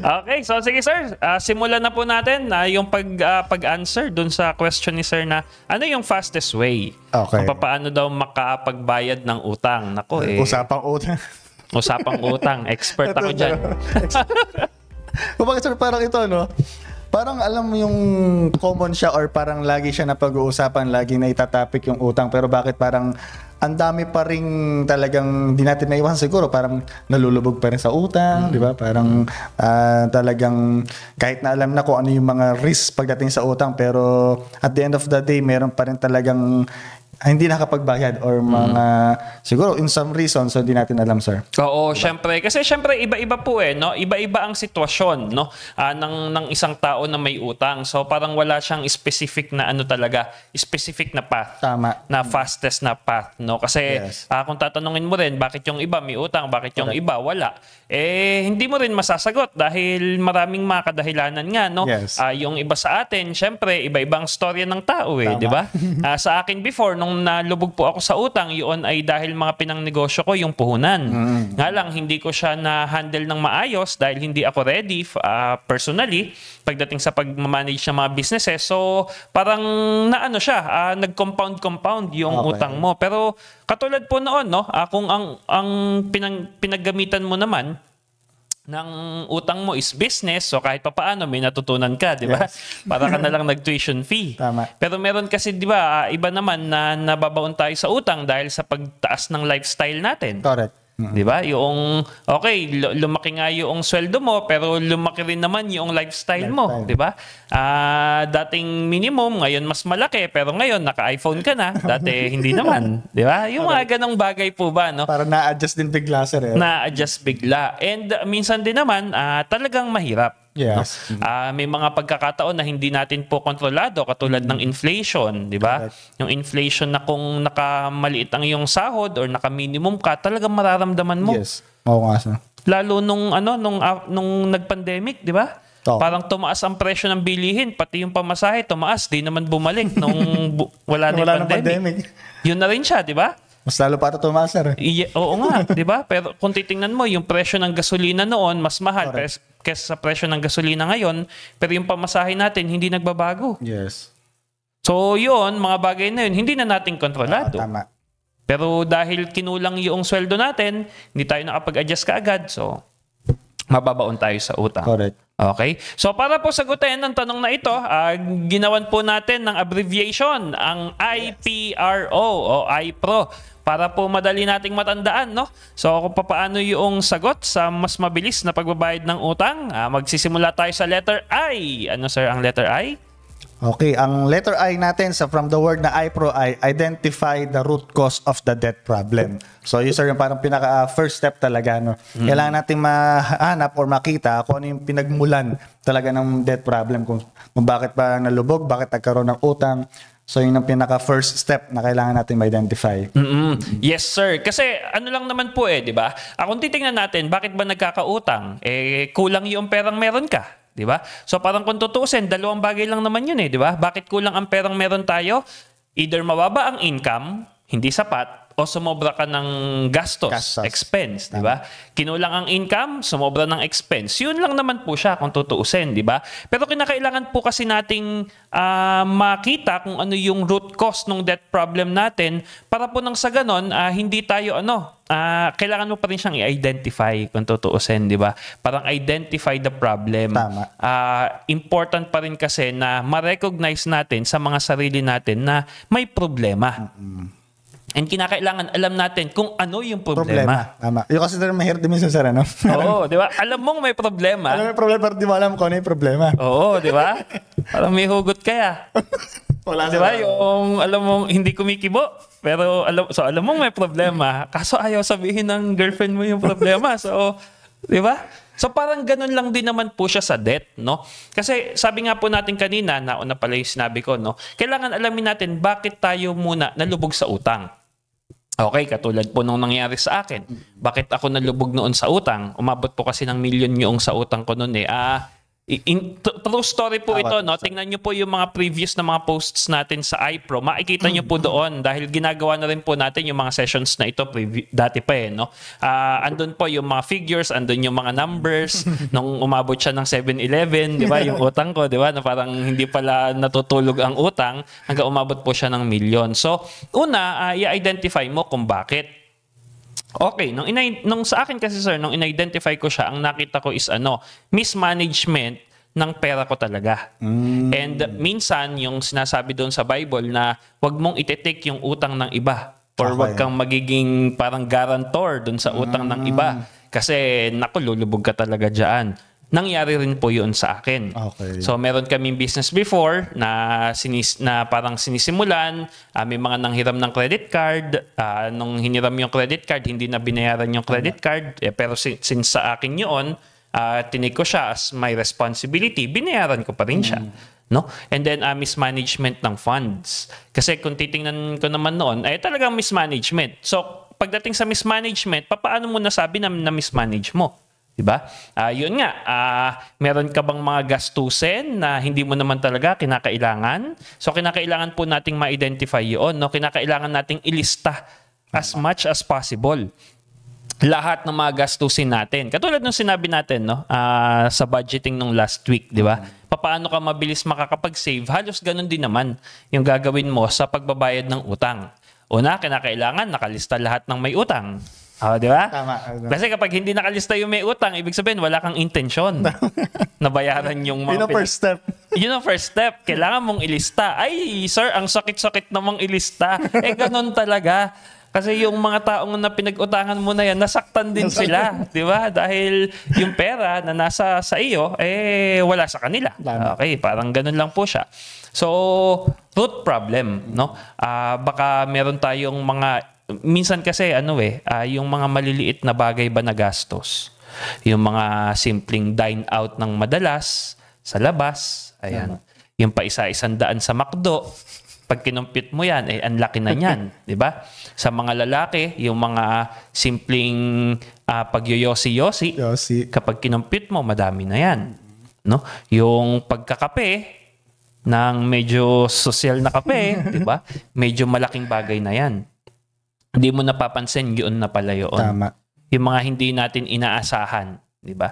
Okay, so sige sir, uh, simulan na po natin na uh, yung pag uh, pag-answer dun sa question ni sir na ano yung fastest way? Okay. Kung paano daw makapagbayad ng utang. Nako eh. Usapang utang. usapang utang, expert ako diyan. Kumbaga sir, parang ito no. Parang alam mo yung common siya or parang lagi siya na pag-uusapan, lagi na itatopic yung utang. Pero bakit parang ang dami pa rin talagang di natin naiwan siguro parang nalulubog pa rin sa utang, mm. di ba? Mm-hmm. Parang uh, talagang kahit na alam na ko ano yung mga risks pagdating sa utang pero at the end of the day meron pa rin talagang ay, ah, hindi nakapagbayad or mm. mga mm. siguro in some reason so hindi natin alam sir. Oo, diba? syempre kasi syempre iba-iba po eh no, iba-iba ang sitwasyon no uh, ng ng isang tao na may utang. So parang wala siyang specific na ano talaga, specific na path. Tama. Na fastest na path no kasi yes. uh, kung tatanungin mo rin bakit yung iba may utang, bakit yung Correct. iba wala eh hindi mo rin masasagot dahil maraming mga kadahilanan nga, no? Yes. Uh, yung iba sa atin, syempre, iba-ibang storya ng tao, eh, di ba? uh, sa akin before, nung nalubog po ako sa utang, yun ay dahil mga pinangnegosyo ko, yung puhunan. Mm. Nga lang, hindi ko siya na-handle ng maayos dahil hindi ako ready uh, personally pagdating sa pag-manage ng mga businesses. So, parang naano siya, uh, nag-compound-compound yung okay. utang mo. Pero Katulad po noon, no? Uh, kung ang, ang pinang, pinaggamitan mo naman ng utang mo is business, so kahit papaano may natutunan ka, di ba? Yes. Para ka na lang nag-tuition fee. Tama. Pero meron kasi, di ba, ah, iba naman na nababaon tayo sa utang dahil sa pagtaas ng lifestyle natin. Correct. Mm-hmm. 'Di ba? Yung okay, lumaki nga yung sweldo mo pero lumaki rin naman yung lifestyle, lifestyle. mo, 'di ba? Ah, uh, dating minimum, ngayon mas malaki pero ngayon naka-iPhone ka na. Dati hindi naman, 'di ba? Yung okay. mga ganong bagay po ba, no? Para na-adjust din bigla sir. Eh. Na-adjust bigla. And uh, minsan din naman, uh, talagang mahirap Yes. No? Uh, may mga pagkakataon na hindi natin po kontrolado katulad mm-hmm. ng inflation, di ba? Yung inflation na kung nakamaliit ang iyong sahod or naka-minimum ka, talagang mararamdaman mo. Yes. Maukasan. Lalo nung ano nung uh, nung nag-pandemic, di ba? To. Parang tumaas ang presyo ng bilihin, pati yung pamasahe tumaas, di naman bumalik nung bu- wala na wala pandemic. pandemic. Yun na rin siya, di ba? Mas lalo para tumaas na Yeah, oo nga, di ba? Pero kung titingnan mo, yung presyo ng gasolina noon, mas mahal. Correct kesa sa presyo ng gasolina ngayon, pero yung pamasahin natin hindi nagbabago. Yes. So yun, mga bagay na yun, hindi na natin kontrolado. Oo, ah, tama. Pero dahil kinulang yung sweldo natin, hindi tayo nakapag-adjust kaagad. So, mababaon tayo sa utang. Correct. Okay? So, para po sagutin ang tanong na ito, uh, ginawan po natin ng abbreviation, ang IPRO o IPRO para po madali nating matandaan. No? So kung paano yung sagot sa mas mabilis na pagbabayad ng utang, uh, magsisimula tayo sa letter I. Ano sir ang letter I? Okay, ang letter I natin sa from the word na IPRO ay identify the root cause of the debt problem. So yun sir, yung parang pinaka uh, first step talaga. No? Mm-hmm. Kailangan natin mahanap or makita kung ano yung pinagmulan talaga ng debt problem. Kung, kung bakit ba nalubog, bakit nagkaroon ng utang, So yun ang pinaka first step na kailangan natin ma-identify. Mm-mm. Yes sir. Kasi ano lang naman po eh, di ba? Ah, kung titingnan natin, bakit ba nagkakautang? Eh kulang yung perang meron ka. 'di ba? So parang kung tutuusin, dalawang bagay lang naman 'yun eh, 'di ba? Bakit kulang ang perang meron tayo? Either mababa ang income, hindi sapat, o sumobra ka ng gastos, gastos. expense, di ba? Kinulang ang income, sumobra ng expense. Yun lang naman po siya kung tutuusin, di ba? Pero kinakailangan po kasi nating uh, makita kung ano yung root cause ng debt problem natin para po nang sa ganon, uh, hindi tayo ano, uh, kailangan mo pa rin siyang i-identify kung tutuusin, di ba? Parang identify the problem. Tama. Uh, important pa rin kasi na ma-recognize natin sa mga sarili natin na may problema. Mm-hmm. And kinakailangan alam natin kung ano yung problema. problema. Tama. Yung kasi na mahirap din minsan sir, ano? Oo, di ba? Alam mong may problema. Alam mo may problema, pero di mo alam kung ano yung problema. Oo, di ba? Parang may hugot kaya. Ah. Wala di ba? Yung alam mong hindi kumikibo, pero alam, so alam mong may problema. Kaso ayaw sabihin ng girlfriend mo yung problema. So, di ba? So parang ganun lang din naman po siya sa debt, no? Kasi sabi nga po natin kanina, nauna pala yung sinabi ko, no? Kailangan alamin natin bakit tayo muna nalubog sa utang. Okay, katulad po nung nangyari sa akin. Bakit ako nalubog noon sa utang? Umabot po kasi ng million yung sa utang ko noon eh. Ah, In, true story po ito, no? Tingnan niyo po yung mga previous na mga posts natin sa iPro. Makikita niyo po doon dahil ginagawa na rin po natin yung mga sessions na ito preview, dati pa eh, no? Uh, andun po yung mga figures, andun yung mga numbers. nung umabot siya ng 7-Eleven, di ba? Yung utang ko, di ba? Na parang hindi pala natutulog ang utang hanggang umabot po siya ng milyon. So, una, uh, i-identify mo kung bakit Okay, nung, in- nung sa akin kasi sir, nung in-identify ko siya, ang nakita ko is ano, mismanagement ng pera ko talaga. Mm. And minsan, yung sinasabi doon sa Bible na wag mong itetake yung utang ng iba or wag kang magiging parang guarantor doon sa utang mm. ng iba kasi naku, lulubog ka talaga dyan nangyari rin po yun sa akin. Okay. So meron kaming business before na sinis na parang sinisimulan, uh, may mga nanghiram ng credit card, uh, nung hiniram yung credit card, hindi na binayaran yung credit card, eh, pero si- since sa akin yun, uh, tinig ko siya as my responsibility, binayaran ko pa rin siya. Mm. No? And then uh, mismanagement ng funds. Kasi kung titingnan ko naman noon, ay eh, talagang mismanagement. So pagdating sa mismanagement, papaano mo nasabi na, na mismanage mo? Diba? ba? Uh, 'yun nga, uh, meron ka bang mga gastusin na hindi mo naman talaga kinakailangan? So kinakailangan po nating ma-identify 'yon, no? Kinakailangan nating ilista as much as possible lahat ng mga gastusin natin. Katulad ng sinabi natin no uh, sa budgeting nung last week, 'di ba? Mm-hmm. Paano ka mabilis makakapag-save? Halos ganun din naman yung gagawin mo sa pagbabayad ng utang. Una, kinakailangan nakalista lahat ng may utang. Oh, di ba? Tama. Kasi kapag hindi nakalista yung may utang, ibig sabihin wala kang intensyon na bayaran yung mga... Yun ang first step. Yun ang first step. Kailangan mong ilista. Ay, sir, ang sakit-sakit namang ilista. Eh, ganun talaga. Kasi yung mga taong na pinag-utangan mo na yan, nasaktan din sila, 'di ba? Dahil yung pera na nasa sa iyo eh wala sa kanila. Okay, parang ganun lang po siya. So, root problem, no? Ah, uh, baka meron tayong mga minsan kasi ano eh, uh, yung mga maliliit na bagay ba na gastos? Yung mga simpleng dine out ng madalas sa labas, ayan. uh Yung pa isa-isang daan sa McDo, pag kinumpit mo yan, eh, ang laki na niyan, di ba? Sa mga lalaki, yung mga simpleng uh, pagyoyosi-yosi, Yosi. kapag kinumpit mo, madami na yan. No? Yung pagkakape, ng medyo social na kape, di ba? Medyo malaking bagay na yan hindi mo napapansin yun na pala yun. Tama. Yung mga hindi natin inaasahan, di ba?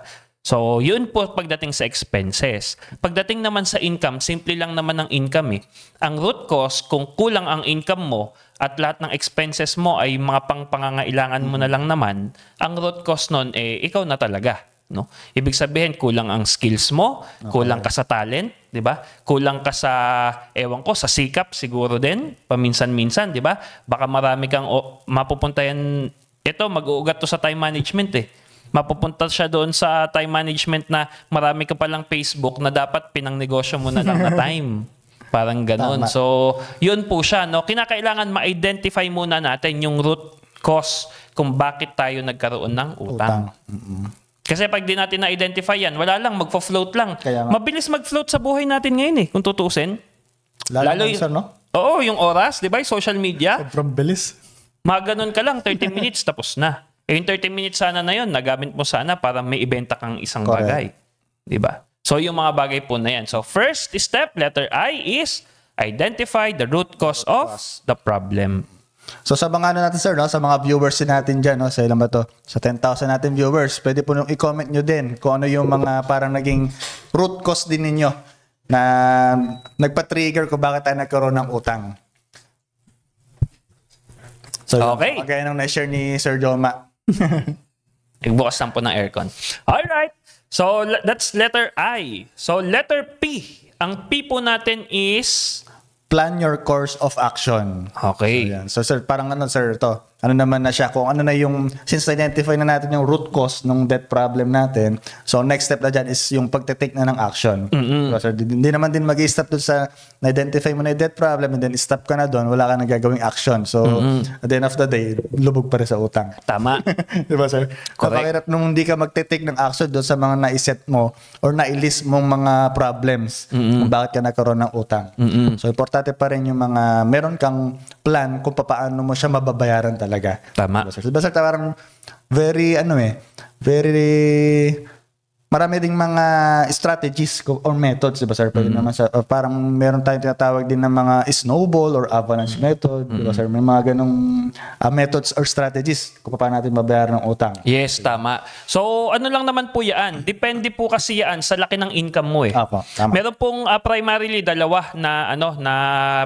So, yun po pagdating sa expenses. Pagdating naman sa income, simple lang naman ang income eh. Ang root cause, kung kulang ang income mo at lahat ng expenses mo ay mga pangpangangailangan mo na mm. lang naman, ang root cause nun eh, ikaw na talaga no? Ibig sabihin kulang ang skills mo, okay. kulang ka sa talent, 'di ba? Kulang ka sa ewan ko sa sikap siguro din paminsan-minsan, 'di ba? Baka marami kang o, mapupunta yan ito mag-uugat to sa time management eh. Mapupunta siya doon sa time management na marami ka palang Facebook na dapat pinangnegosyo mo na lang na time. Parang ganun. Tama. So, yun po siya. No? Kinakailangan ma-identify muna natin yung root cause kung bakit tayo nagkaroon ng utang. utang. Mm-hmm. Kasi pag di natin na-identify yan, wala lang, magfo-float lang. Kaya nga. Mabilis mag-float sa buhay natin ngayon eh, kung tutuusin. Lalo, Lalo yung, sir, no? Oo, yung oras, di ba? Social media. Sobrang bilis. Maganon ka lang, 30 minutes, tapos na. Eh, yung 30 minutes sana na yun, nagamit mo sana para may ibenta kang isang Correct. bagay. Di ba? So, yung mga bagay po na yan. So, first step, letter I, is identify the root cause of the problem. So sa mga ano natin sir, no, sa mga viewers din natin diyan, no, sa ilan ba to? Sa 10,000 natin viewers, pwede po nung i-comment niyo din kung ano yung mga parang naging root cause din ninyo na nagpa-trigger ko bakit tayo nagkaroon ng utang. So, okay. Kagaya nung na-share ni Sir Joma. Nagbukas lang po ng aircon. Alright. So, that's letter I. So, letter P. Ang P po natin is plan your course of action. Okay. So, yan. so sir, parang ano sir to? ano naman na siya, kung ano na yung, since identify na natin yung root cause ng debt problem natin, so next step na dyan is yung pagte-take na ng action. Mm-hmm. Diba, so, hindi naman din mag stop dun sa na-identify mo na yung debt problem and then stop ka na dun, wala ka na gagawing action. So, mm-hmm. at the end of the day, lubog pa rin sa utang. Tama. diba sir? Correct. nung hindi ka magte-take ng action doon sa mga naiset mo or nailist mong mga problems mm-hmm. kung bakit ka nagkaroon ng utang. Mm-hmm. So, importante pa rin yung mga, meron kang plan kung paano mo siya mababayaran talaga. Tama. Basta, basag parang very, ano eh, very marami ding mga strategies or methods, di ba sir? Pwede mm-hmm. naman sa, uh, parang meron tayong tinatawag din ng mga snowball or avalanche mm-hmm. method, di ba mm-hmm. sir? May mga ganong uh, methods or strategies kung paano natin mabayaran ng utang. Yes, diba? tama. So, ano lang naman po yan? Depende po kasi yan sa laki ng income mo eh. Apo, tama. Meron pong uh, primarily dalawa na ano na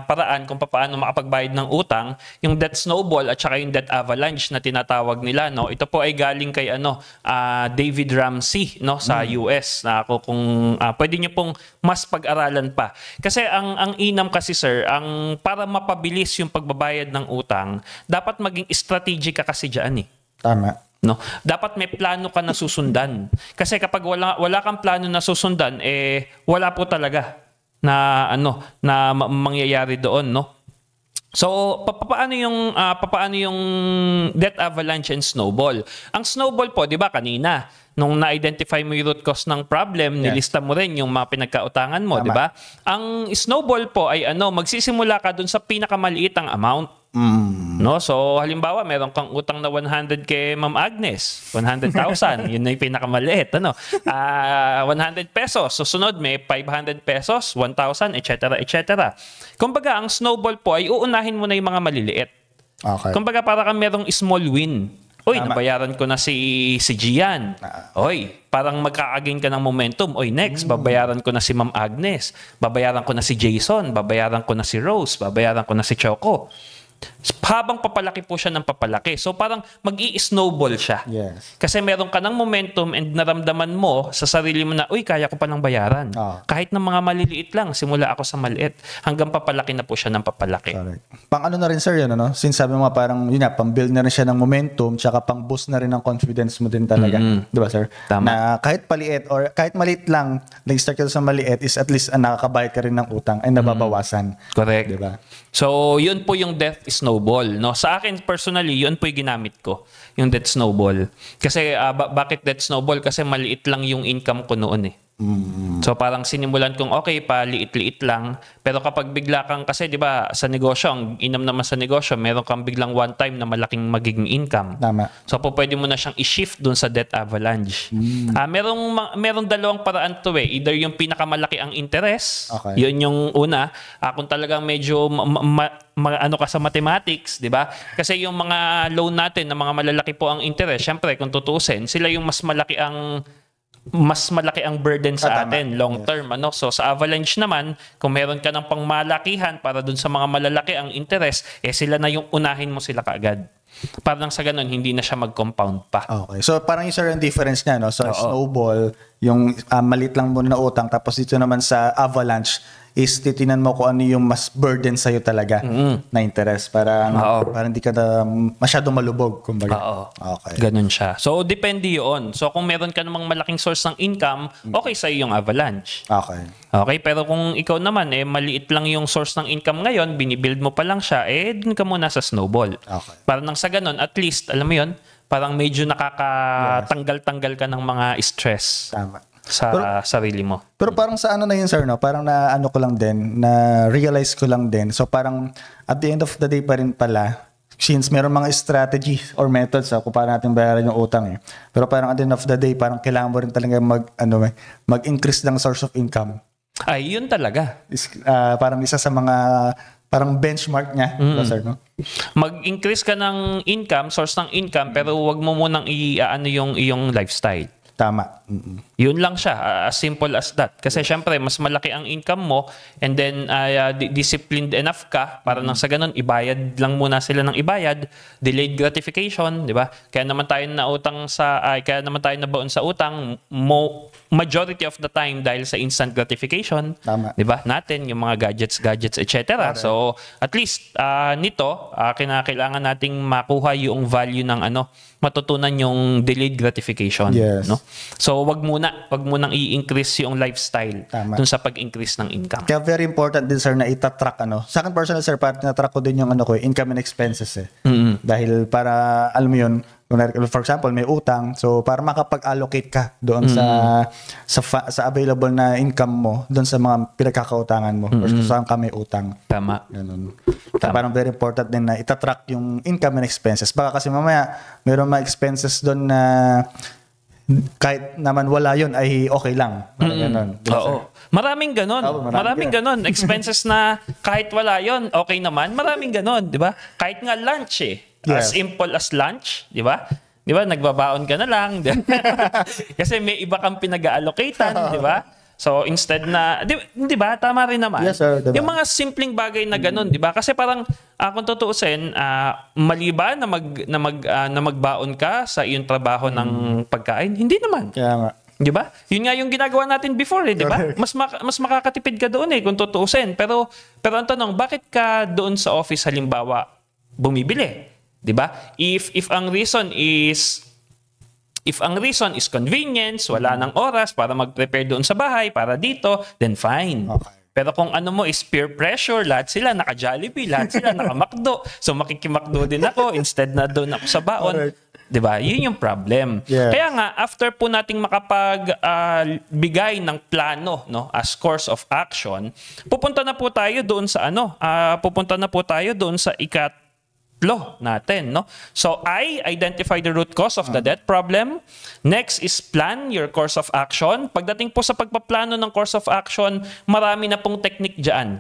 paraan kung paano makapagbayad ng utang, yung debt snowball at saka yung debt avalanche na tinatawag nila, no? Ito po ay galing kay ano, uh, David Ramsey, no? Sa sa mm. US na ako kung uh, pwede niyo pong mas pag-aralan pa. Kasi ang ang inam kasi sir, ang para mapabilis yung pagbabayad ng utang, dapat maging strategic ka kasi diyan eh. Tama. No? Dapat may plano ka na susundan. Kasi kapag wala wala kang plano na susundan, eh wala po talaga na ano na mangyayari doon, no? So, pa- paano yung uh, paano yung debt avalanche and snowball? Ang snowball po, 'di ba, kanina, nung na-identify mo yung root cause ng problem, yes. nilista mo rin yung mga pinagkautangan mo, di ba? Ang snowball po ay ano, magsisimula ka dun sa pinakamaliit ang amount. Mm. No, so halimbawa, meron kang utang na 100 kay Ma'am Agnes, 100,000, yun na yung pinakamaliit, ano. Ah, uh, 100 pesos. Susunod may 500 pesos, 1,000, etc., etc. Kumbaga, ang snowball po ay uunahin mo na yung mga maliliit. Okay. Kumbaga, para kang merong small win. Oy, Tama. nabayaran ko na si si Gian. Ah. Oy, parang magka ka ng momentum. Oy, next, hmm. babayaran ko na si Ma'am Agnes. Babayaran ko na si Jason. Babayaran ko na si Rose. Babayaran ko na si Choco habang papalaki po siya ng papalaki. So parang mag-i-snowball siya. Yes. Kasi meron ka ng momentum and naramdaman mo sa sarili mo na, uy, kaya ko palang bayaran. Oh. Kahit ng mga maliliit lang, simula ako sa maliit, hanggang papalaki na po siya ng papalaki. Correct. Pang ano na rin sir yun, ano? Since sabi mo parang, yun na, pang build na rin siya ng momentum, tsaka pang boost na rin ng confidence mo din talaga. Mm-hmm. Di ba sir? Tama. Na kahit paliit or kahit maliit lang, nag-start ka sa maliit is at least uh, nakakabayad ka rin ng utang and nababawasan. Mm-hmm. Correct. Di ba? So yun po yung death snowball snowball. No? Sa akin personally, yun po yung ginamit ko, yung debt snowball. Kasi uh, ba- bakit debt snowball? Kasi maliit lang yung income ko noon eh. Mm. So parang sinimulan kong okay pa liit-liit lang pero kapag bigla kang kasi 'di ba sa negosyo ang inam naman sa negosyo meron kang biglang one time na malaking magiging income. Tama. So po pwede mo na siyang i-shift dun sa debt avalanche. Mm. Ah merong merong dalawang paraan to eh either yung pinakamalaki ang interest, okay. 'yun yung una, ah, kung talagang medyo ma- ma- ma- ano ka sa mathematics, 'di ba? Kasi yung mga loan natin na mga malalaki po ang interest, syempre kung tutuusin, sila yung mas malaki ang mas malaki ang burden sa Katama. Ah, atin long term yes. ano so sa Avalanche naman kung meron ka ng pangmalakihan para dun sa mga malalaki ang interest eh sila na yung unahin mo sila kaagad parang sa ganun hindi na siya mag-compound pa okay so parang isa rin difference niya no so Oo. snowball yung uh, ah, malit lang muna na utang tapos dito naman sa avalanche is titinan mo kung ano yung mas burden sa'yo talaga mm-hmm. na interest para ano, para hindi ka na masyadong malubog kumbaga. Oo. Okay. Ganun siya. So depende 'yon. So kung meron ka namang malaking source ng income, mm. okay sa yung avalanche. Okay. Okay, pero kung ikaw naman eh maliit lang yung source ng income ngayon, binibuild mo pa lang siya, eh dun ka muna sa snowball. Okay. Para nang sa ganun, at least alam mo 'yon, parang medyo nakakatanggal-tanggal ka ng mga stress. Tama sa pero, sarili mo. Pero parang sa ano na yun sir no, parang na ano ko lang din, na realize ko lang din. So parang at the end of the day pa rin pala, since meron mga strategy or methods ako ah, para paano natin bayaran yung utang eh. Pero parang at the end of the day, parang kailangan mo rin talaga mag, ano, eh, mag-increase ng source of income. Ay, yun talaga. Is, uh, parang isa sa mga parang benchmark niya. Mm. Sir, no? Mag-increase ka ng income, source ng income, pero wag mo munang i-ano yung, yung lifestyle. Tama. Mm-hmm. Yun lang siya, as simple as that. Kasi syempre, mas malaki ang income mo and then uh, disciplined enough ka para mm-hmm. nang sa ganun, ibayad lang muna sila ng ibayad, delayed gratification, di ba? Kaya naman tayo na utang sa, uh, kaya naman tayo na baon sa utang, mo, majority of the time dahil sa instant gratification, Tama. di ba? Natin, yung mga gadgets, gadgets, etc. So, at least, uh, nito, uh, kinakailangan nating makuha yung value ng ano, matutunan yung delayed gratification. Yes. No? So, wag muna, wag muna i-increase yung lifestyle Tama. dun sa pag-increase ng income. Kaya very important din, sir, na itatrack, ano. Sa akin personal, sir, parang tinatrack ko din yung, ano ko, eh, income and expenses, eh. Mm-hmm. Dahil para, alam mo yun, for example, may utang. So, para makapag-allocate ka doon mm. sa mm-hmm. sa, fa- sa available na income mo, doon sa mga pinagkakautangan mo, mm-hmm. or kung saan ka may utang. Tama. Ganun. Tama. Parang very important din na itatrack yung income and expenses. Baka kasi mamaya, meron mga expenses doon na kahit naman wala yon ay okay lang. Parang mm-hmm. ganun. Diba, Oo. Sir? Maraming ganon. Oh, maraming, maraming ganon. Expenses na kahit wala yon okay naman. Maraming ganon, di ba? Kahit nga lunch eh. Yes. As simple as lunch, di ba? Di ba? Nagbabaon ka na lang. Kasi may iba kang pinag allocatean di ba? So instead na, di, di ba? Tama rin naman. Yes, sir. Diba? Yung mga simpleng bagay na ganun, di ba? Kasi parang, uh, kung tutuusin, uh, mali na, mag, na, mag, uh, na magbaon ka sa iyong trabaho mm. ng hmm. pagkain? Hindi naman. Kaya nga. 'di ba? 'Yun nga yung ginagawa natin before, eh, 'di ba? Mas mak- mas makakatipid ka doon eh kung tutuusin. Pero pero ang tanong, bakit ka doon sa office halimbawa bumibili? 'di ba? If if ang reason is If ang reason is convenience, wala nang mm-hmm. oras para mag-prepare doon sa bahay, para dito, then fine. Okay. Pero kung ano mo is peer pressure, lahat sila naka-Jollibee, lahat sila naka-McDo. So makikimakdo din ako instead na doon ako sa baon. Alright. 'Di ba? 'Yun yung problem. Yes. Kaya nga after po nating makapag uh, bigay ng plano, no, as course of action, pupunta na po tayo doon sa ano? Uh, pupunta na po tayo doon sa ikat pangatlo natin, no? So I, identify the root cause of the ah. debt problem. Next is plan your course of action. Pagdating po sa pagpaplano ng course of action, marami na pong technique diyan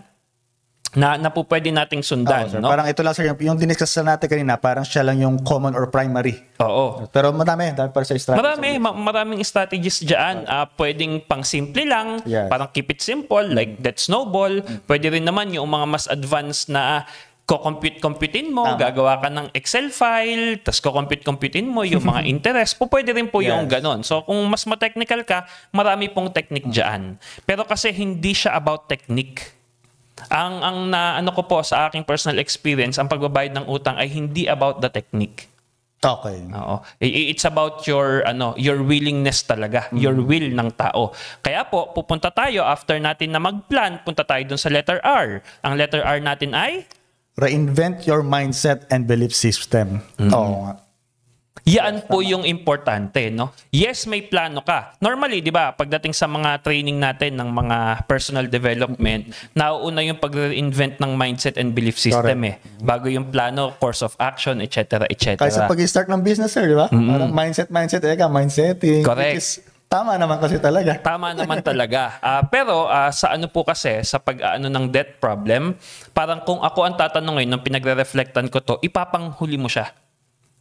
na, na po pwede nating sundan. Oo, sir. No? Parang ito lang sir, yung, yung diniscuss natin kanina, parang siya lang yung common or primary. Oo. Pero madami, dami para sa strategy. Marami, ma- maraming strategies dyan. Uh, pwedeng pang simple lang, yes. parang keep it simple, like that snowball. Mm-hmm. Pwede rin naman yung mga mas advanced na ko-compute-computein mo, Tama. gagawa ka ng Excel file, tapos ko-compute-computein mo yung mga interest po, pwede rin po yes. yung ganon. So, kung mas ma-technical ka, marami pong technique mm. dyan. Pero kasi hindi siya about technique. Ang, ang na, ano ko po sa aking personal experience, ang pagbabayad ng utang ay hindi about the technique. Okay. Oo. It's about your ano, your willingness talaga, mm. your will ng tao. Kaya po, pupunta tayo after natin na mag-plan, punta tayo dun sa letter R. Ang letter R natin ay Reinvent your mindset and belief system. Mm-hmm. Oo nga. Yan po yung importante, no? Yes, may plano ka. Normally, 'di ba, pagdating sa mga training natin ng mga personal development, nauuna yung pag-reinvent ng mindset and belief system Correct. eh. Bago yung plano, course of action, etc., etc. Kaysa pag-start ng business, eh, 'di ba? Mm-hmm. Parang mindset, mindset, eka, mindseting. Correct. Which is Tama naman kasi talaga. Tama naman talaga. Uh, pero uh, sa ano po kasi, sa pag-ano ng debt problem, parang kung ako ang tatanungin nung pinagre-reflectan ko to, ipapanghuli mo siya.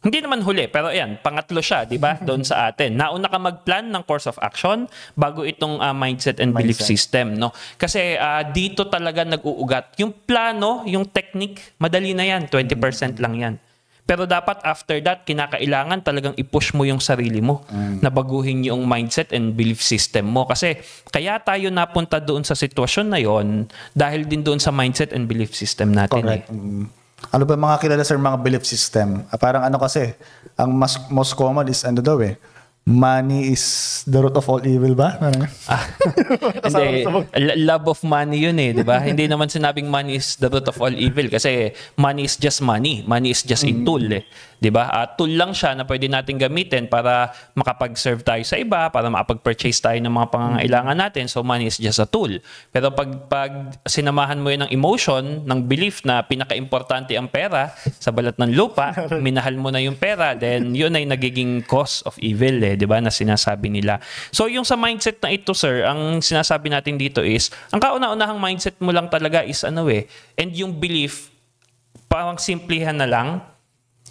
Hindi naman huli, pero ayan, pangatlo siya, di ba? Mm-hmm. Doon sa atin. Nauna ka mag-plan ng course of action bago itong uh, mindset and mindset. belief system, no? Kasi uh, dito talaga nag-uugat. Yung plano, yung technique, madali na yan, 20% lang yan. Pero dapat after that, kinakailangan talagang i-push mo yung sarili mo. Mm. Nabaguhin yung mindset and belief system mo. Kasi kaya tayo napunta doon sa sitwasyon na yon dahil din doon sa mindset and belief system natin. Eh. Correct. Eh. Mm. Ano ba mga kilala sir mga belief system? Ah, Parang ano kasi, ang mas, most common is ano daw eh, money is the root of all evil ba? Ano? ah, hindi. Love of money yun eh, di ba? hindi naman sinabing money is the root of all evil kasi money is just money. Money is just mm. a tool eh. Di ba? Uh, tool lang siya na pwede natin gamitin para makapag-serve tayo sa iba, para makapag-purchase tayo ng mga pangangailangan natin. So money is just a tool. Pero pag, pag sinamahan mo yun ng emotion, ng belief na pinaka-importante ang pera sa balat ng lupa, minahal mo na yung pera, then yun ay nagiging cause of evil eh eh, 'di ba, na sinasabi nila. So yung sa mindset na ito, sir, ang sinasabi natin dito is, ang kauna-unahang mindset mo lang talaga is ano eh, and yung belief parang simplihan na lang,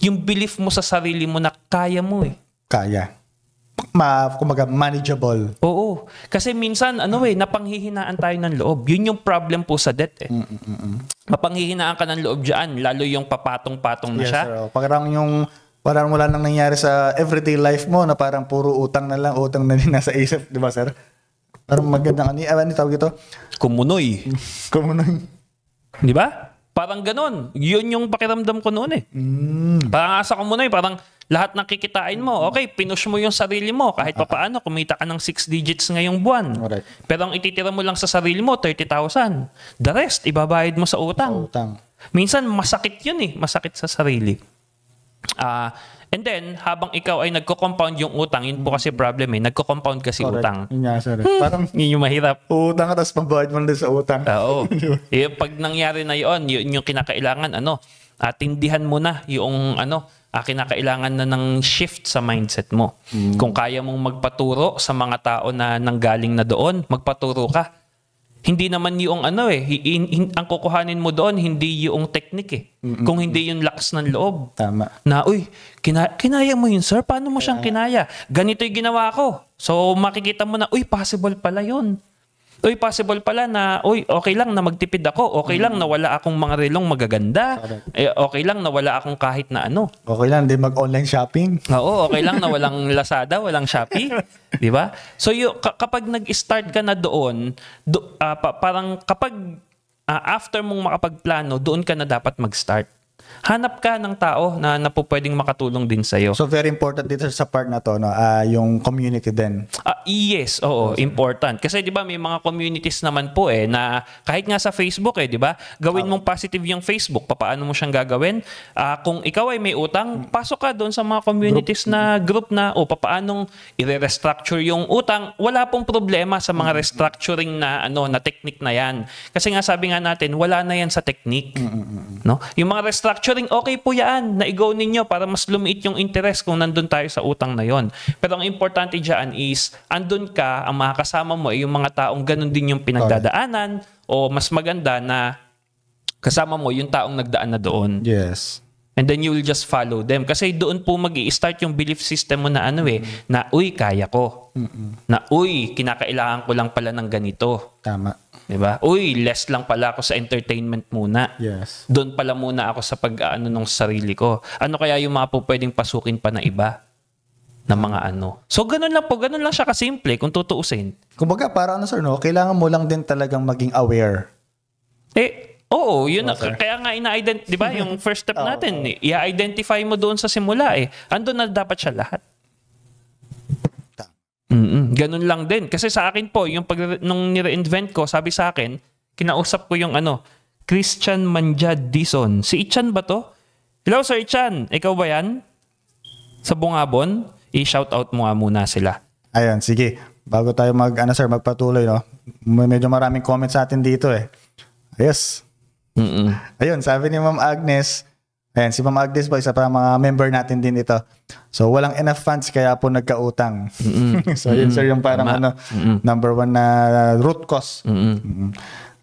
yung belief mo sa sarili mo na kaya mo eh. Kaya. Ma, kumaga, manageable. Oo. Kasi minsan, ano eh, napanghihinaan tayo ng loob. Yun yung problem po sa debt eh. Mm-mm-mm. Mapanghihinaan ka ng loob dyan, lalo yung papatong-patong na yes, siya. Yes, sir. Parang yung parang wala nang nangyari sa everyday life mo na parang puro utang na lang, utang na din nasa isip, di ba sir? Parang magandang ano, ano tawag ito? Kumunoy. Kumunoy. Di ba? Parang ganun. Yun yung pakiramdam ko noon eh. Mm. Parang asa ko muna eh. Parang lahat ng kikitain mo. Okay, pinush mo yung sarili mo. Kahit ah. pa paano, kumita ka ng 6 digits ngayong buwan. Alright. Pero ang ititira mo lang sa sarili mo, 30,000. The rest, ibabayad mo sa utang. Sa utang. Minsan, masakit yun eh. Masakit sa sarili. Ah, uh, And then, habang ikaw ay nagko-compound yung utang, yun po kasi mm. problem eh. Nagko-compound kasi correct. utang. Yun sir. Hmm, Parang yun yung mahirap. Utang at tapos pambayad mo sa utang. Ah, oo. eh, pag nangyari na yun, yun yung kinakailangan, ano, atindihan mo na yung, ano, ah, kinakailangan na ng shift sa mindset mo. Hmm. Kung kaya mong magpaturo sa mga tao na nanggaling na doon, magpaturo ka hindi naman yung ano eh, in, in, ang kukuhanin mo doon hindi yung technique eh. Mm-mm. Kung hindi yung lakas ng loob. Tama. Na uy, kina- kinaya mo yun sir, paano mo siyang kinaya? Ganito yung ginawa ko. So makikita mo na uy, possible pala yun. Uy, possible pala na, uy, okay lang na magtipid ako. Okay lang na wala akong mga relong magaganda. Eh, okay lang na wala akong kahit na ano. Okay lang, di mag-online shopping. Oo, okay lang na walang Lazada, walang Shopee. di ba? So, yung, ka- kapag nag-start ka na doon, do, uh, pa- parang kapag uh, after mong makapagplano, doon ka na dapat mag-start hanap ka ng tao na, na pwedeng makatulong din sa iyo. So very important dito sa part na to, no? Uh, yung community din. Uh, yes, oo, okay. important. Kasi 'di ba may mga communities naman po eh na kahit nga sa Facebook eh, 'di ba? Gawin ah. mong positive yung Facebook. Paano mo siyang gagawin? Uh, kung ikaw ay may utang, pasok ka doon sa mga communities group. na group na o oh, papaanong i-restructure yung utang. Wala pong problema sa mga restructuring na ano na technique na 'yan. Kasi nga sabi nga natin, wala na 'yan sa technique. No? Yung mga restructuring restructuring, okay po yan. na Naigo ninyo para mas lumiit yung interest kung nandun tayo sa utang na yon. Pero ang importante dyan is, andun ka, ang mga kasama mo ay yung mga taong ganun din yung pinagdadaanan okay. o mas maganda na kasama mo yung taong nagdaan na doon. Yes. And then you will just follow them. Kasi doon po mag start yung belief system mo na ano eh, mm-hmm. na uy, kaya ko. Mm-hmm. Na uy, kinakailangan ko lang pala ng ganito. Tama. 'Di ba? Uy, less lang pala ako sa entertainment muna. Yes. Doon pala muna ako sa pag-aano ng sarili ko. Ano kaya yung mga po pwedeng pasukin pa na iba? ng mga ano. So, ganun lang po. Ganun lang siya kasimple kung tutuusin. Kumbaga, para ano sir, no? Kailangan mo lang din talagang maging aware. Eh, Oo, oh, yun oh, na, kaya nga ina-identify, di ba? Yung first step natin, oh, i-identify mo doon sa simula eh. Andun na dapat siya lahat. Mm-mm. Ganun lang din. Kasi sa akin po, yung pag nung nire-invent ko, sabi sa akin, kinausap ko yung ano, Christian Manjad Dison. Si Ichan ba to? Hello Sir Ichan, ikaw ba yan? Sa Bungabon? I-shout out mo nga muna sila. Ayun, sige. Bago tayo mag, ano sir, magpatuloy, no? Medyo maraming comments sa atin dito eh. Yes. Mm-mm. Ayun, sabi ni Ma'am Agnes, ayan, si Ma'am Agnes po, isa pa mga member natin din ito. So, walang enough funds kaya po nagkautang. mm so, yun sir, yung parang Tama. ano, Mm-mm. number one na root cause. Mm-mm. Mm-mm.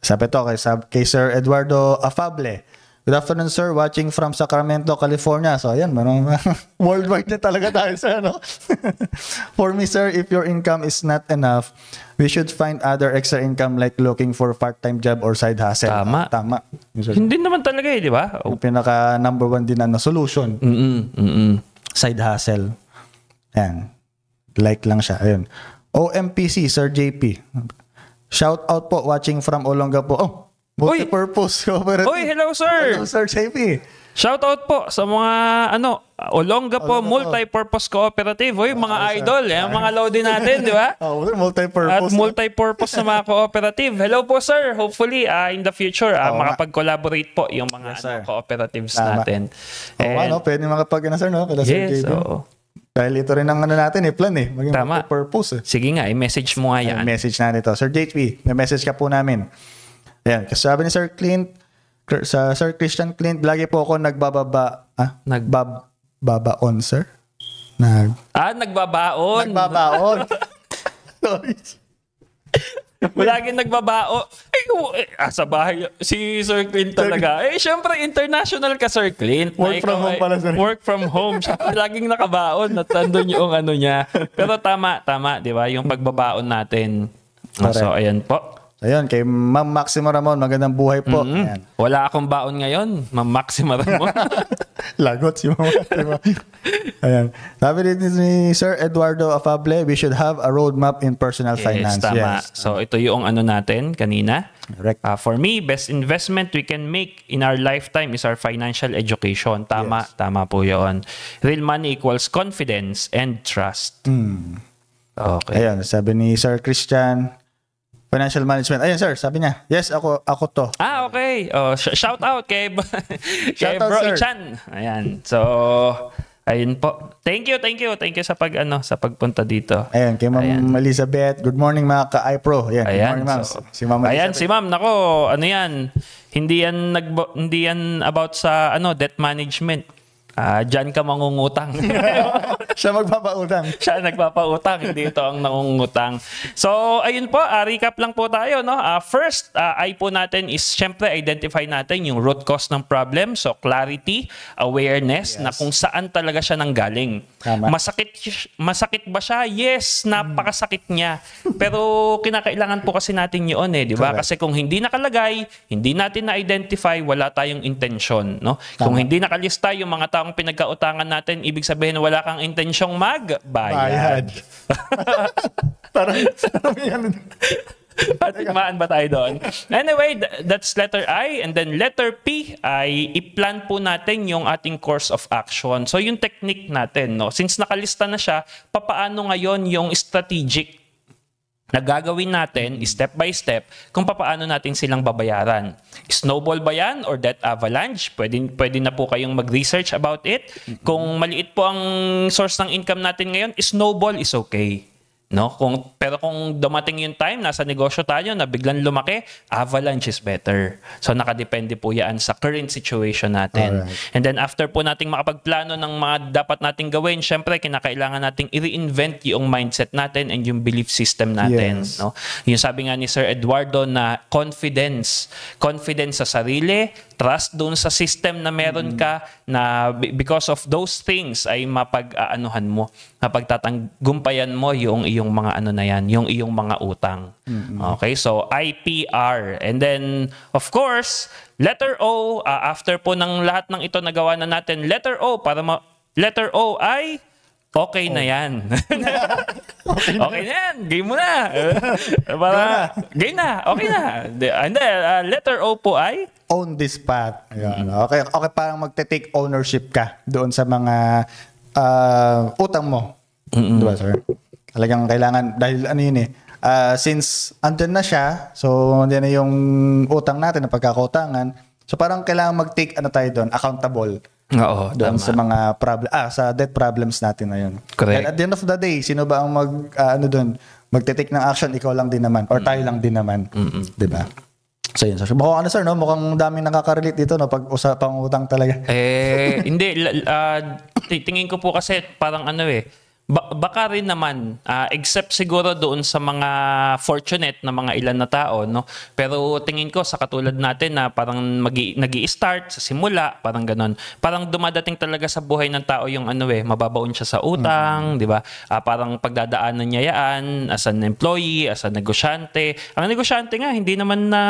Sabi to kay, kay Sir Eduardo Afable. Good afternoon, sir. Watching from Sacramento, California. So, ayan, marang, worldwide na talaga tayo, sir. Ano? for me, sir, if your income is not enough, we should find other extra income like looking for part-time job or side hustle. Tama. Tama. Sir. Hindi naman talaga eh, di ba? Yung pinaka number one din na solution. Mm-mm, mm-mm. Side hustle. Ayan. Like lang siya. Ayun. OMPC, Sir JP. Shout out po watching from Olongapo. Oh, Multi-purpose cooperative. Uy, hello sir! Hello sir, JP. Shout out po sa mga ano, Olonga po Olonga Multi-Purpose Cooperative. Uy, mga Ah, sir. idol, eh, mga lodi natin, di ba? Oh, multi-purpose. At multi-purpose na mga cooperative. Hello po sir, hopefully ah, in the future ah, Oo makapag-collaborate po yung mga Yes, ano, cooperatives Tama. natin. Oo, And- ano, pwede makapag ano, sir, no? Kala sir yes, JP. oo. Dahil ito rin ang ano natin, eh, plan eh. Maging Tama. multi-purpose eh. Sige nga, i-message mo nga yan. May message na nito. Sir JP, may message ka po namin. Ayan, sabi ni Sir Clint, sa Sir Christian Clint, lagi po ako nagbababa, ah, nagbab, sir? Nag... Ah, nagbabaon. Nagbabaon. Lagi nagbabao. Ay, eh, ah, sa bahay. Si Sir Clint talaga. Eh, syempre, international ka, Sir Clint. Work from home ay, pala, Sir. Eh, work from home. laging nakabaon. At nandun yung ano niya. Pero tama, tama, di ba? Yung pagbabaon natin. Ah, Correct. So, ayan po. Ayun, kay Ma'am Maxima Ramon, magandang buhay po. Mm-hmm. Ayan. Wala akong baon ngayon, Ma'am Maxima Ramon. Lagot si Ma'am Maxima. Ayan. Sabi rin ni Sir Eduardo Afable, we should have a roadmap in personal yes, finance. Tama. Yes. So ito yung ano natin kanina. Correct. Uh, for me, best investment we can make in our lifetime is our financial education. Tama, yes. tama po yun. Real money equals confidence and trust. Mm. Okay. Ayan, sabi ni Sir Christian, Financial management. Ayun, sir, sabi niya. Yes, ako ako to. Ah, okay. Oh, sh- shout out kay kay shout out, Bro sir. Chan. Ayan. So ayun po. Thank you, thank you. Thank you sa pag ano, sa pagpunta dito. Ayun, kay Ma'am Elizabeth. Good morning mga ka-iPro. Ayun, good morning ma'am. So, si Ma'am Elizabeth. Ayan, si Ma'am. Nako, ano yan? Hindi yan nag hindi yan about sa ano, debt management. Uh, ah, Diyan ka mangungutang. Siya magpapautang. Siya nagpapautang, hindi ito ang nangungutang. So, ayun po, uh, recap lang po tayo. No? Uh, first, uh, ay po natin is syempre identify natin yung root cause ng problem. So, clarity, awareness yes. na kung saan talaga siya nanggaling. Tama. Masakit, masakit ba siya? Yes, napakasakit niya. Pero kinakailangan po kasi natin yun eh, di ba? Kasi kung hindi nakalagay, hindi natin na-identify, wala tayong intention. No? Kung hindi nakalista yung mga taong ang pinagkautangan natin, ibig sabihin wala kang intensyong magbayad. Bayad. parang, parang yan. Patigmaan ba tayo doon? Anyway, that's letter I. And then letter P ay i-plan po natin yung ating course of action. So yung technique natin, no? since nakalista na siya, papaano ngayon yung strategic na gagawin natin step by step kung paano natin silang babayaran. Snowball ba yan or debt avalanche? Pwede, pwede na po kayong mag-research about it. Kung maliit po ang source ng income natin ngayon, snowball is okay. No? Kung, pero kung dumating yung time, nasa negosyo tayo na biglang lumaki, avalanche ah, is better. So nakadepende po yan sa current situation natin. Alright. And then after po nating makapagplano ng mga dapat nating gawin, syempre kinakailangan nating i-reinvent yung mindset natin and yung belief system natin. Yes. No? Yung sabi nga ni Sir Eduardo na confidence. Confidence sa sarili, trust doon sa system na meron ka na because of those things ay mapag-aanuhan mo, mapagtatanggumpayan mo yung iyong mga ano na yan, yung iyong mga utang. Mm-hmm. Okay, so IPR. And then, of course, letter O, uh, after po ng lahat ng ito nagawa na natin, letter O, para ma- letter O ay Okay oh. na yan. okay, na. yan. Game mo na. Para, game na. Okay na. And then, uh, letter O po ay? own this path. Ayun, mm-hmm. Okay, okay parang magte-take ownership ka doon sa mga uh, utang mo. Mm-hmm. Diba, sir? Talagang kailangan, dahil ano yun eh, uh, since andun na siya, so andyan na yung utang natin na pagkakautangan, so parang kailangan mag-take ano tayo doon, accountable. Oo, doon sa mga problem ah sa debt problems natin na Correct. And at the end of the day, sino ba ang mag uh, ano doon, magte-take ng action ikaw lang din naman or mm-hmm. tayo lang din naman, mm-hmm. 'di ba? sa yun. So, mukhang ano sir, no? mukhang daming nakaka-relate dito no? pag usapang utang talaga. eh, hindi. Uh, tingin ko po kasi parang ano eh, ba- baka rin naman uh, except siguro doon sa mga fortunate na mga ilan na tao no pero tingin ko sa katulad natin na parang nag-i-start sa simula parang ganun parang dumadating talaga sa buhay ng tao yung ano eh mababaon siya sa utang mm-hmm. di ba uh, parang pagdadaanan niya yaan as an employee as a negosyante ang negosyante nga hindi naman na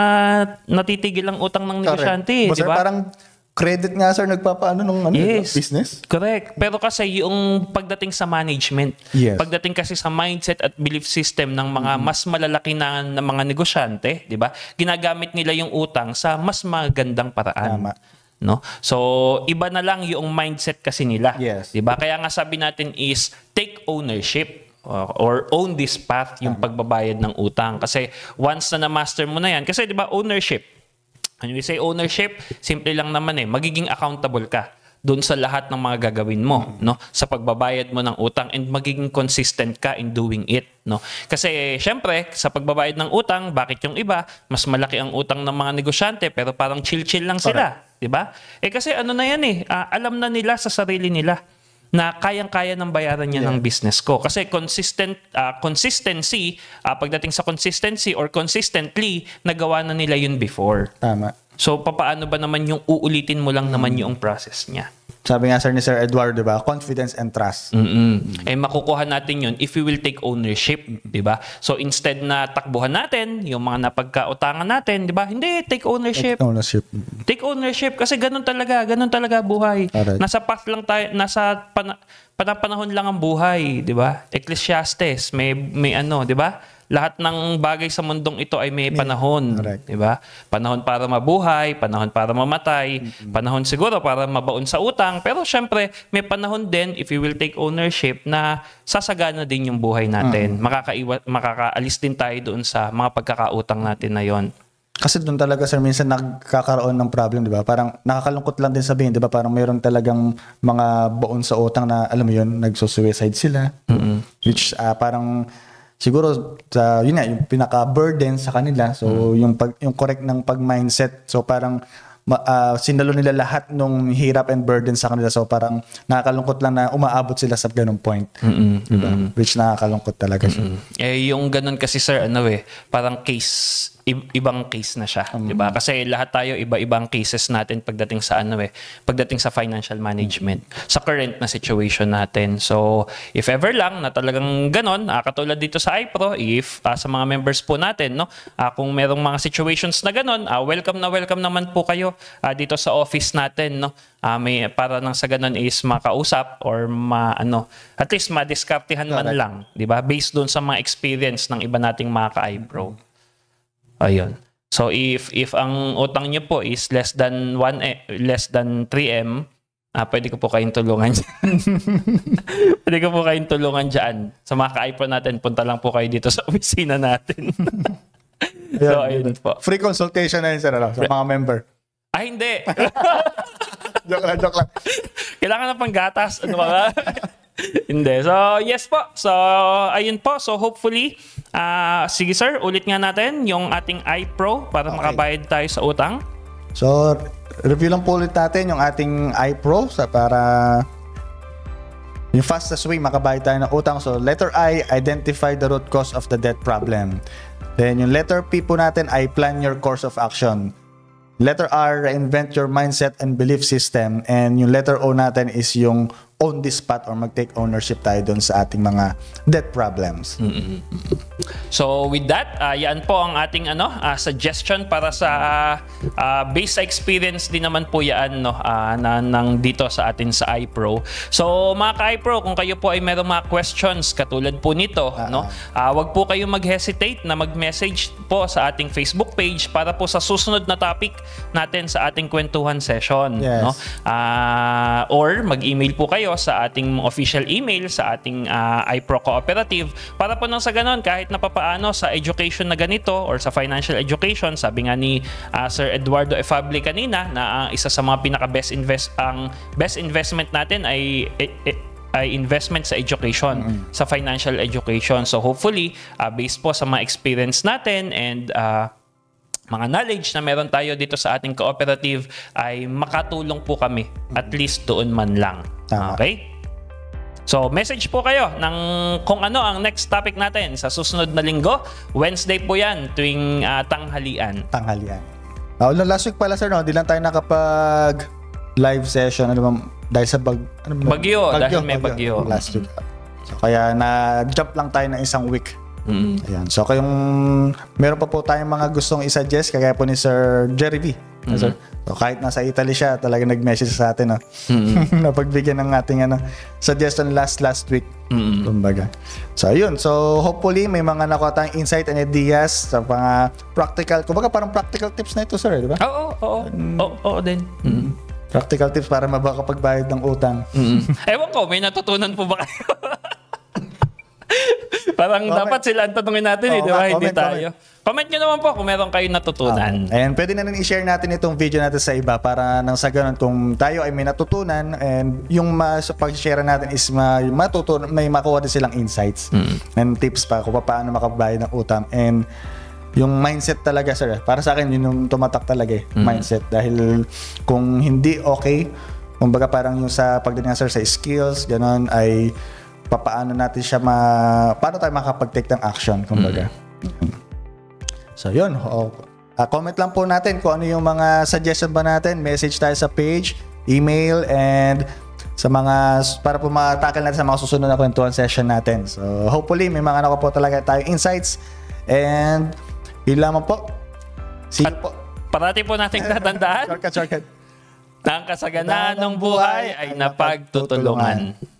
natitigil ang utang ng negosyante eh, di ba parang credit nga sir nagpapaano nung ano, yes, business. Correct. Pero kasi yung pagdating sa management, yes. pagdating kasi sa mindset at belief system ng mga mm. mas malalaki na, na mga negosyante, 'di ba? Ginagamit nila yung utang sa mas magandang paraan. Tama no so iba na lang yung mindset kasi nila yes. 'di ba kaya nga sabi natin is take ownership or own this path yung pagbabayad ng utang kasi once na na-master mo na yan kasi 'di ba ownership When we say ownership, simple lang naman eh, magiging accountable ka doon sa lahat ng mga gagawin mo, hmm. no? Sa pagbabayad mo ng utang and magiging consistent ka in doing it, no? Kasi syempre, sa pagbabayad ng utang, bakit yung iba mas malaki ang utang ng mga negosyante pero parang chill-chill lang sila, 'di ba? Eh kasi ano na 'yan eh, uh, alam na nila sa sarili nila na kayang-kaya ng bayaran niya yeah. ng business ko. Kasi consistent uh, consistency, uh, pagdating sa consistency or consistently, nagawa na nila yun before. Tama. So, papaano ba naman yung uulitin mo lang hmm. naman yung process niya? Sabi nga sir ni Sir Eduardo, 'di ba? Confidence and trust. Mm-mm. Eh makukuha natin 'yun if we will take ownership, 'di ba? So instead na takbuhan natin yung mga napagkautangan natin, 'di ba? Hindi, take ownership. Take ownership. Take ownership kasi ganun talaga, ganun talaga buhay. Alright. Nasa path lang tayo, nasa pana- panapanahon lang ang buhay, 'di ba? Ecclesiastes, may may ano, 'di ba? lahat ng bagay sa mundong ito ay may panahon, 'di ba? Panahon para mabuhay, panahon para mamatay, mm-hmm. panahon siguro para mabaon sa utang, pero syempre may panahon din if you will take ownership na sasagana din yung buhay natin. Mm-hmm. Makakaiwa makakaalis din tayo doon sa mga pagkakautang natin na 'yon. Kasi doon talaga sir minsan nagkakaroon ng problem, 'di ba? Parang nakakalungkot lang din sabihin, 'di ba? Parang mayroon talagang mga baon sa utang na alam mo yun, nagso sila. Mm-hmm. Which uh, parang siguro sa uh, yun na yung pinaka burden sa kanila so mm. yung pag yung correct ng pag mindset so parang uh, sinalo nila lahat nung hirap and burden sa kanila so parang nakakalungkot lang na umaabot sila sa ganung point mm-mm, diba? which nakakalungkot talaga mm-mm. siya eh yung ganun kasi sir ano eh parang case ibang case na siya, um, 'di ba? Mm. Kasi lahat tayo iba-ibang cases natin pagdating sa ano eh, pagdating sa financial management, sa current na situation natin. So, if ever lang na talagang ganon, uh, katulad dito sa iPro, if uh, sa mga members po natin, no, uh, kung merong mga situations na ganon, uh, welcome na welcome naman po kayo uh, dito sa office natin, no. Uh, may para nang sa ganon is makausap or ma ano, at least madiskartehan man lang, 'di ba? Based doon sa mga experience ng iba nating mga ka-iPro. Mm-hmm. Ayun. So if if ang utang niyo po is less than 1 eh, less than 3M, ah, pwede ko po kayong tulungan. pwede ko po kayong tulungan diyan. Sa mga ka-iPhone natin, punta lang po kayo dito sa opisina natin. so ayun, po. Free consultation na yun sir Alo, sa mga member. Ah, hindi. joke lang, joke lang. Kailangan na pang gatas. Ano ba? Hindi. So, yes po. So, ayun po. So, hopefully, uh, sige sir, ulit nga natin yung ating iPro para okay. makabayad tayo sa utang. So, review lang po ulit natin yung ating iPro sa para yung fastest way makabayad tayo ng utang. So, letter I, identify the root cause of the debt problem. Then, yung letter P po natin ay plan your course of action. Letter R, reinvent your mindset and belief system. And yung letter O natin is yung on this spot or mag-take ownership tayo dun sa ating mga debt problems. Mm-hmm. So with that, uh, yan po ang ating ano uh, suggestion para sa uh, ah, uh, based experience din naman po yan no uh, na, ng dito sa atin sa iPro. So mga ka-iPro, kung kayo po ay merong mga questions katulad po nito, uh-huh. no? Uh, wag po kayong mag-hesitate na mag-message po sa ating Facebook page para po sa susunod na topic natin sa ating kwentuhan session, yes. no? Uh, or mag-email po kayo kayo sa ating official email, sa ating uh, ah, iPro Cooperative para po nang sa ganon kahit napapaano sa education na ganito or sa financial education, sabi nga ni uh, Sir Eduardo Efable kanina na uh, isa sa mga pinaka best invest ang best investment natin ay eh, eh, ay investment sa education, mm-hmm. sa financial education. So hopefully, uh, based po sa mga experience natin and uh, mga knowledge na meron tayo dito sa ating cooperative ay makatulong po kami at mm-hmm. least doon man lang. Tama. Okay? So, message po kayo ng kung ano ang next topic natin sa susunod na linggo. Wednesday po yan, tuwing uh, tanghalian. Tanghalian. Uh, last week pala sir, no? di lang tayo nakapag live session. Ano ba? Dahil sa bag... Ano ba? Bagyo, bagyo, dahil may bagyo. bagyo. Last week. So, kaya na-jump lang tayo ng isang week. Mm-hmm. Ayan. So kayong meron pa po tayong mga gustong i-suggest kagaya po ni Sir Jerry V. Mm-hmm. Sir. So kahit nasa Italy siya, talaga nag-message sa atin. No? Mm-hmm. Napagbigyan ng ating ano, suggestion last last week. Mm-hmm. So ayun. So hopefully may mga nakuha tayong insight and ideas sa mga practical. Kumbaga parang practical tips na ito, sir. Di ba? Oo, oo. Oo, mm. oo din. Mm-hmm. mm-hmm. Practical tips para mabakapagbayad ng utang. Mm-hmm. Ewan ko, may natutunan po ba kayo? Parang comment. dapat sila ang tanungin natin oh, eh, di ba? Hindi tayo. Comment. comment nyo naman po kung meron kayong natutunan. Oh. Ah, and pwede na rin i-share natin itong video natin sa iba para nang sa ganun kung tayo ay may natutunan and yung mas pag-share natin is may, matutun- may makuha din silang insights mm. and tips pa kung paano makabayad ng utang and yung mindset talaga sir para sa akin yun yung tumatak talaga eh mm. mindset dahil kung hindi okay kumbaga parang yung sa pagdating sir sa skills ganon ay papaano natin siya ma paano tayo makapag-take ng action kumbaga. Mm. So yun, oh, uh, comment lang po natin kung ano yung mga suggestion ba natin, message tayo sa page, email and sa mga para po matakal natin sa mga susunod na kwentuhan session natin. So hopefully may mga nakuha ano po talaga tayong insights and yun lamang po. See At po. Parati po nating tatandaan. shortcut, shortcut. Ang kasaganaan ng buhay ay napagtutulungan.